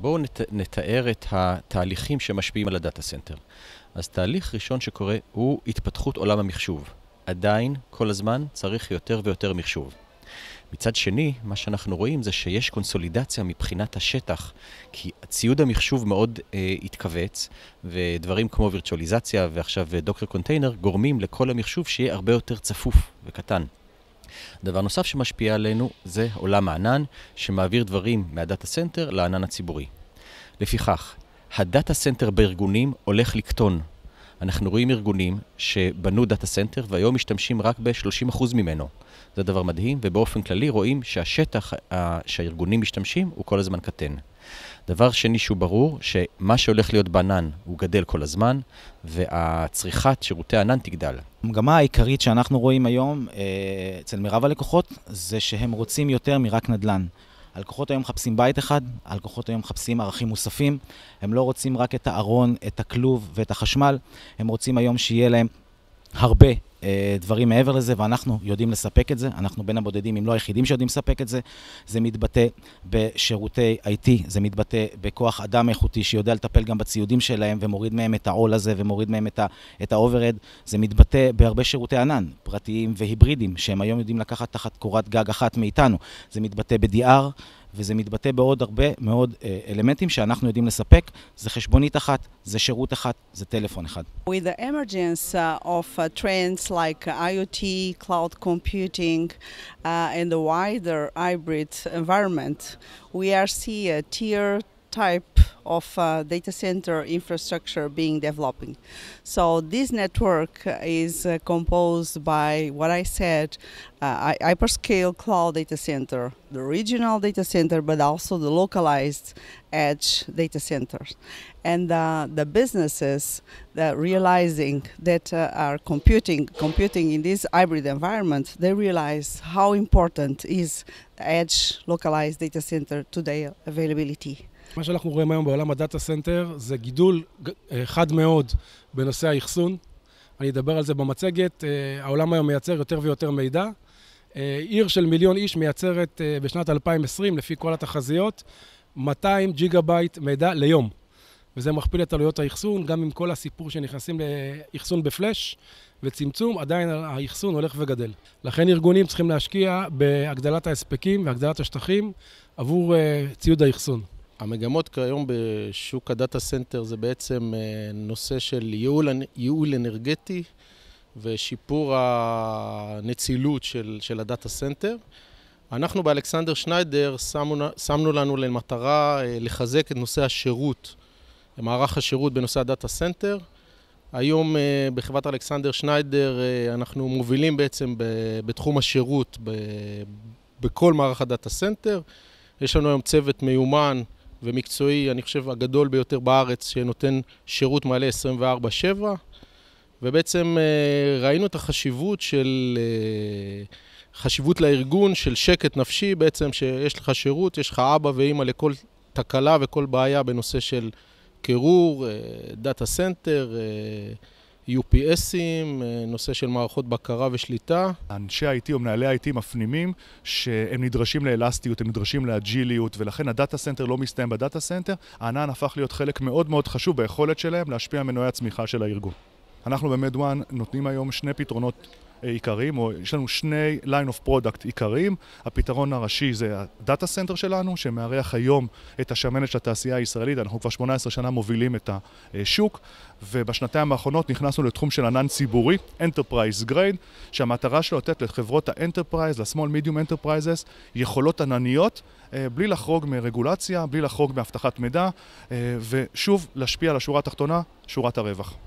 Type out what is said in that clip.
בואו נת, נתאר את התהליכים שמשפיעים על הדאטה סנטר. אז תהליך ראשון שקורה הוא התפתחות עולם המחשוב. עדיין, כל הזמן, צריך יותר ויותר מחשוב. מצד שני, מה שאנחנו רואים זה שיש קונסולידציה מבחינת השטח, כי ציוד המחשוב מאוד אה, התכווץ, ודברים כמו וירטואליזציה ועכשיו דוקר קונטיינר גורמים לכל המחשוב שיהיה הרבה יותר צפוף וקטן. דבר נוסף שמשפיע עלינו זה עולם הענן, שמעביר דברים מהדאטה סנטר לענן הציבורי. לפיכך, הדאטה סנטר בארגונים הולך לקטון. אנחנו רואים ארגונים שבנו דאטה סנטר והיום משתמשים רק ב-30% ממנו. זה דבר מדהים, ובאופן כללי רואים שהשטח שהארגונים משתמשים הוא כל הזמן קטן. דבר שני שהוא ברור, שמה שהולך להיות בענן הוא גדל כל הזמן, והצריכת שירותי ענן תגדל. המגמה העיקרית שאנחנו רואים היום אה, אצל מירב הלקוחות, זה שהם רוצים יותר מרק נדל"ן. הלקוחות היום מחפשים בית אחד, הלקוחות היום מחפשים ערכים מוספים, הם לא רוצים רק את הארון, את הכלוב ואת החשמל, הם רוצים היום שיהיה להם הרבה אה, דברים מעבר לזה, ואנחנו יודעים לספק את זה. אנחנו בין הבודדים, אם לא היחידים שיודעים לספק את זה. זה מתבטא בשירותי IT, זה מתבטא בכוח אדם איכותי שיודע לטפל גם בציודים שלהם ומוריד מהם את העול הזה ומוריד מהם את, ה- את ה-overhead. זה מתבטא בהרבה שירותי ענן, פרטיים והיברידים, שהם היום יודעים לקחת תחת קורת גג אחת מאיתנו. זה מתבטא ב-DR. וזה מתבטא בעוד הרבה מאוד אלמנטים שאנחנו יודעים לספק. זה חשבונית אחת, זה שירות אחת, זה טלפון אחד. With the emergence of trends like IoT, cloud computing and the wider hybrid environment, we are seeing a tier type of uh, data center infrastructure being developing. So this network is uh, composed by what I said, uh, hyperscale cloud data center, the regional data center, but also the localized edge data centers. And uh, the businesses that realizing that uh, are computing, computing in this hybrid environment, they realize how important is edge localized data center to their availability. מה שאנחנו רואים היום בעולם הדאטה סנטר זה גידול אה, חד מאוד בנושא האחסון. אני אדבר על זה במצגת. אה, העולם היום מייצר יותר ויותר מידע. אה, עיר של מיליון איש מייצרת בשנת 2020, לפי כל התחזיות, 200 ג'יגה בייט מידע ליום. וזה מכפיל את עלויות האחסון, גם עם כל הסיפור שנכנסים לאחסון בפלאש וצמצום, עדיין האחסון הולך וגדל. לכן ארגונים צריכים להשקיע בהגדלת ההספקים והגדלת השטחים עבור ציוד האחסון. המגמות כיום בשוק הדאטה סנטר זה בעצם אה, נושא של ייעול, ייעול אנרגטי ושיפור הנצילות של, של הדאטה סנטר. אנחנו באלכסנדר שניידר שמו, שמנו לנו למטרה אה, לחזק את נושא השירות, מערך השירות בנושא הדאטה סנטר. היום אה, בחברת אלכסנדר שניידר אנחנו מובילים בעצם בתחום השירות בכל מערך הדאטה סנטר. יש לנו היום צוות מיומן ומקצועי, אני חושב, הגדול ביותר בארץ, שנותן שירות מעלה 24-7, ובעצם אה, ראינו את החשיבות של... אה, חשיבות לארגון של שקט נפשי, בעצם שיש לך שירות, יש לך אבא ואימא לכל תקלה וכל בעיה בנושא של קירור, דאטה סנטר, UPSים, אה, נושא של מערכות בקרה ושליטה. אנשי it או מנהלי it מפנימים שהם נדרשים לאלסטיות, הם נדרשים לאג'יליות, ולכן הדאטה סנטר לא מסתיים בדאטה סנטר. הענן הפך להיות חלק מאוד מאוד חשוב ביכולת שלהם להשפיע על מנועי הצמיחה של הארגון. אנחנו במדואן נותנים היום שני פתרונות עיקריים, או יש לנו שני line of product עיקריים. הפתרון הראשי זה הדאטה סנטר שלנו, שמארח היום את השמנת של התעשייה הישראלית, אנחנו כבר 18 שנה מובילים את השוק, ובשנתיים האחרונות נכנסנו לתחום של ענן ציבורי, Enterprise Grade, שהמטרה שלו לתת לחברות האנטרפרייז, ל-small medium enterprises, יכולות ענניות. אה, בלי לחרוג מרגולציה, בלי לחרוג מאבטחת מידע, אה, ושוב, להשפיע על השורה התחתונה, שורת הרווח.